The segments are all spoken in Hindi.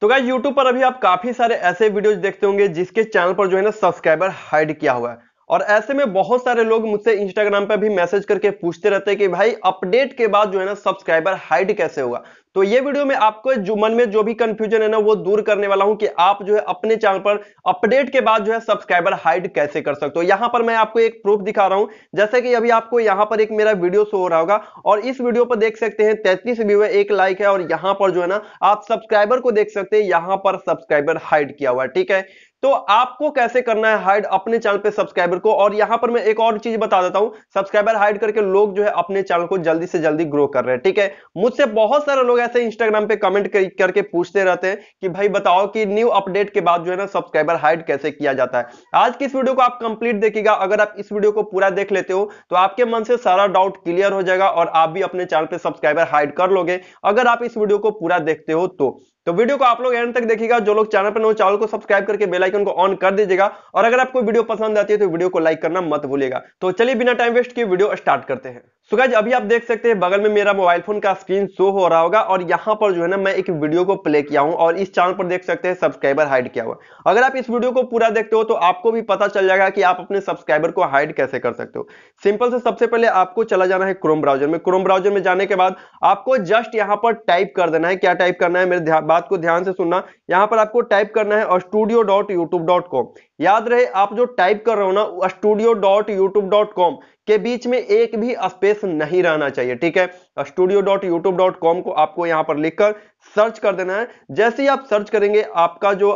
तो क्या यूट्यूब पर अभी आप काफी सारे ऐसे वीडियोज देखते होंगे जिसके चैनल पर जो है ना सब्सक्राइबर हाइड किया हुआ है और ऐसे में बहुत सारे लोग मुझसे इंस्टाग्राम पर भी मैसेज करके पूछते रहते हैं कि भाई अपडेट के बाद जो है ना सब्सक्राइबर हाइड कैसे होगा तो ये वीडियो में आपको जो मन में जो भी कंफ्यूजन है ना वो दूर करने वाला हूं कि आप जो है अपने चैनल पर अपडेट के बाद जो है सब्सक्राइबर हाइड कैसे कर सकते हो यहां पर मैं आपको एक प्रूफ दिखा रहा हूं जैसे कि अभी आपको यहां पर एक मेरा वीडियो शो हो रहा होगा और इस वीडियो पर देख सकते हैं तैतीस व्यू है एक लाइक है और यहां पर जो है ना आप सब्सक्राइबर को देख सकते हैं यहां पर सब्सक्राइबर हाइड किया हुआ है ठीक है तो आपको कैसे करना है हाइड अपने चैनल पे सब्सक्राइबर को और यहां पर मैं एक और चीज बता देता हूं सब्सक्राइबर हाइड करके लोग जो है अपने चैनल को जल्दी से जल्दी ग्रो कर रहे हैं ठीक है मुझसे बहुत सारे लोग ऐसे इंस्टाग्राम पे कमेंट कर, करके पूछते रहते हैं कि भाई बताओ कि न्यू अपडेट के बाद जो है ना सब्सक्राइबर हाइड कैसे किया जाता है आज की इस वीडियो को आप कंप्लीट देखिएगा अगर आप इस वीडियो को पूरा देख लेते हो तो आपके मन से सारा डाउट क्लियर हो जाएगा और आप भी अपने चैनल पर सब्सक्राइबर हाइड कर लोगे अगर आप इस वीडियो को पूरा देखते हो तो तो वीडियो को आप लोग एंड तक देखिएगा जो लोग चैनल पर नए चैनल को सब्सक्राइब करके बेल आइकन को ऑन कर दीजिएगा और अगर आपको वीडियो पसंद आती है तो वीडियो को लाइक करना मत भूलिएगा तो चलिए बिना टाइम वेस्ट किए वीडियो स्टार्ट करते हैं सो so अभी आप देख सकते हैं बगल में मेरा मोबाइल फोन का स्क्रीन शो हो रहा होगा और यहाँ पर जो है ना मैं एक वीडियो को प्ले किया हूँ और इस चैनल पर देख सकते हैं सब्सक्राइबर हाइड किया हुआ अगर आप इस वीडियो को पूरा देखते हो तो आपको भी पता चल जाएगा कि आप अपने सब्सक्राइबर को हाइड कैसे कर सकते हो सिंपल से सबसे पहले आपको चला जाना है क्रोम ब्राउजर में क्रोम ब्राउजर में जाने के बाद आपको जस्ट यहाँ पर टाइप कर देना है क्या टाइप करना है मेरे बात को ध्यान से सुनना यहाँ पर आपको टाइप करना है studio dot YouTube dot com याद रहे आप जो टाइप कर रहे हो ना studio dot YouTube dot com के बीच में एक भी स्पेस नहीं रहना चाहिए ठीक है studio dot YouTube dot com को आपको यहाँ पर लिखकर सर्च कर देना है जैसे ही आप सर्च करेंगे आपका जो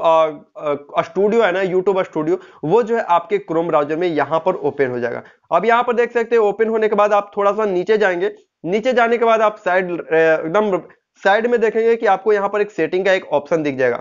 स्टूडियो है ना यूट्यूब स्टूडियो वो जो है आपके क्रोम ब्राउजर में यहाँ पर ओपन हो जाएगा अब यहाँ पर देख सकते हैं ओपन होने के बाद आप थोड़ा सा नीचे जाएंगे नीचे जाने के बाद आप साइड एकदम साइड में देखेंगे कि आपको यहां पर एक सेटिंग का एक ऑप्शन दिख जाएगा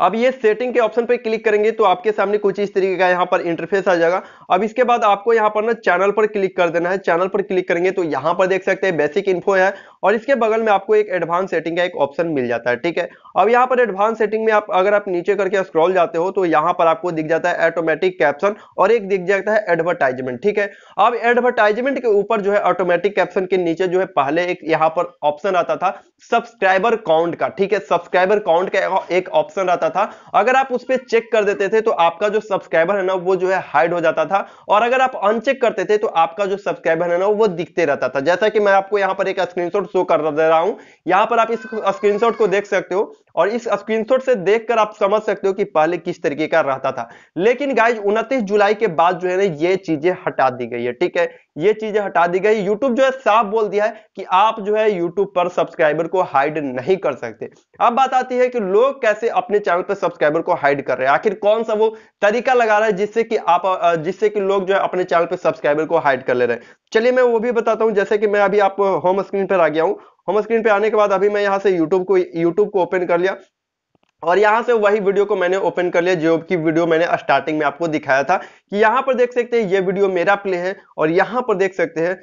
अब ये सेटिंग के ऑप्शन पे क्लिक करेंगे तो आपके सामने कुछ इस तरीके का यहाँ पर इंटरफेस आ जाएगा अब इसके बाद आपको यहाँ पर ना चैनल पर क्लिक कर देना है चैनल पर क्लिक करेंगे तो यहाँ पर देख सकते हैं बेसिक इन्फो है और इसके बगल में आपको एक एडवांस सेटिंग का एक ऑप्शन मिल जाता है ठीक है अब यहाँ पर एडवांस सेटिंग में आप अगर आप नीचे करके स्क्रॉल जाते हो तो यहाँ पर आपको दिख जाता है ऑटोमेटिक कैप्शन और एक दिख जाता है एडवर्टाइजमेंट ठीक है अब एडवर्टाइजमेंट के ऊपर जो है ऑटोमेटिक कैप्शन के नीचे जो है पहले एक यहाँ पर ऑप्शन आता था सब्सक्राइबर काउंट का ठीक है सब्सक्राइबर काउंट का एक ऑप्शन आता जाता था अगर आप उस पर चेक कर देते थे तो आपका जो सब्सक्राइबर है ना वो जो है हाइड हो जाता था और अगर आप अनचेक करते थे तो आपका जो सब्सक्राइबर है ना वो दिखते रहता था जैसा कि मैं आपको यहां पर एक स्क्रीनशॉट शो कर दे रहा हूं यहां पर आप इस स्क्रीनशॉट को देख सकते हो और इस स्क्रीनशॉट से देखकर आप समझ सकते हो कि पहले किस तरीके का रहता था लेकिन गाइज उनतीस जुलाई के बाद जो है ना ये चीजें हटा दी गई है ठीक है ये चीजें हटा दी गई यूट्यूब जो है साफ बोल दिया है कि आप जो है यूट्यूब पर सब्सक्राइबर को हाइड नहीं कर सकते अब बात आती है कि लोग कैसे अपने चैनल पर सब्सक्राइबर को हाइड कर रहे हैं आखिर कौन सा वो तरीका लगा रहा है जिससे कि आप जिससे कि लोग जो है अपने चैनल पर सब्सक्राइबर को हाइड कर ले रहे हैं चलिए मैं वो भी बताता हूँ जैसे कि मैं अभी आप होम स्क्रीन पर आ गया हूँ होम स्क्रीन पे आने के बाद अभी मैं यहाँ से यूट्यूब को यूट्यूब को ओपन कर लिया और यहाँ से वही वीडियो को मैंने ओपन कर लिया जो की वीडियो मैंने स्टार्टिंग में आपको दिखाया था कि यहाँ पर देख सकते हैं ये वीडियो मेरा प्ले है और यहाँ पर देख सकते हैं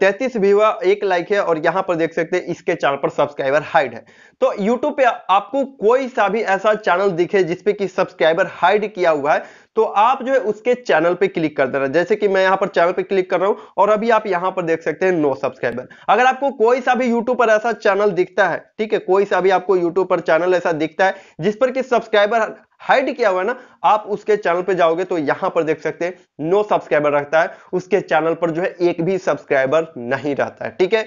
तैतीस व्यूवर एक लाइक है और यहां पर देख सकते हैं इसके चैनल पर सब्सक्राइबर हाइड है तो यूट्यूब पे आपको कोई सा भी ऐसा चैनल दिखे जिसपे कि सब्सक्राइबर हाइड किया हुआ है तो आप जो है उसके चैनल पे क्लिक कर देना जैसे कि मैं यहां पर चैनल पे क्लिक कर रहा हूं और अभी आप यहां पर देख सकते हैं नो सब्सक्राइबर अगर आपको कोई सा भी यूट्यूब पर ऐसा चैनल दिखता है ठीक है कोई सा भी आपको यूट्यूब पर चैनल ऐसा दिखता है जिस पर कि सब्सक्राइबर हाइड किया हुआ है ना आप उसके चैनल पे जाओगे तो यहां पर देख सकते हैं नो सब्सक्राइबर रखता है उसके चैनल पर जो है एक भी सब्सक्राइबर नहीं रहता है ठीक है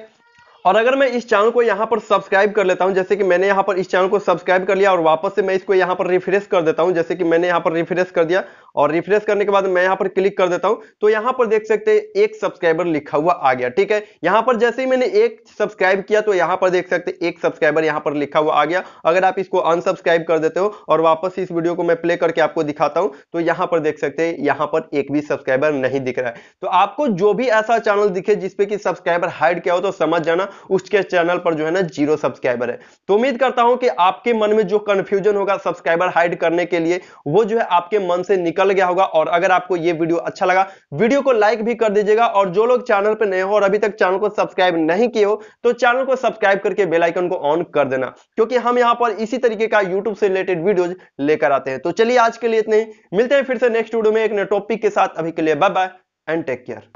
और अगर मैं इस चैनल को यहाँ पर सब्सक्राइब कर लेता हूं जैसे कि मैंने यहाँ पर इस चैनल को सब्सक्राइब कर लिया और वापस से मैं इसको यहाँ पर रिफ्रेश कर देता हूँ जैसे कि मैंने यहाँ पर रिफ्रेश कर दिया और रिफ्रेश करने के बाद मैं यहाँ पर क्लिक कर देता हूँ तो यहाँ पर देख सकते हैं एक सब्सक्राइबर लिखा हुआ आ गया ठीक है यहाँ पर जैसे ही मैंने एक सब्सक्राइब किया तो यहाँ पर देख सकते एक सब्सक्राइबर यहाँ पर लिखा हुआ आ गया अगर आप इसको अनसब्सक्राइब कर देते हो और वापस इस वीडियो को मैं प्ले करके आपको दिखाता हूं तो यहाँ पर देख सकते हैं यहाँ पर एक भी सब्सक्राइबर नहीं दिख रहा है तो आपको जो भी ऐसा चैनल दिखे जिसपे कि सब्सक्राइबर हाइड किया हो तो समझ जाना उसके चैनल पर जो है ना जीरो सब्सक्राइबर है तो उम्मीद करता हूं कि आपके मन में जो कंफ्यूजन होगा सब्सक्राइबर हाइड करने के लिए वो जो है आपके मन से निकल गया होगा और अगर आपको ये वीडियो अच्छा लगा वीडियो को लाइक भी कर दीजिएगा और जो लोग चैनल पर नए हो और अभी तक चैनल को सब्सक्राइब नहीं किए हो तो चैनल को सब्सक्राइब करके बेलाइकन को ऑन कर देना क्योंकि हम यहां पर इसी तरीके का यूट्यूब से रिलेटेड वीडियो लेकर आते हैं तो चलिए आज के लिए इतने मिलते हैं फिर से नेक्स्ट वीडियो में एक नए टॉपिक के साथ अभी के लिए bye bye and take care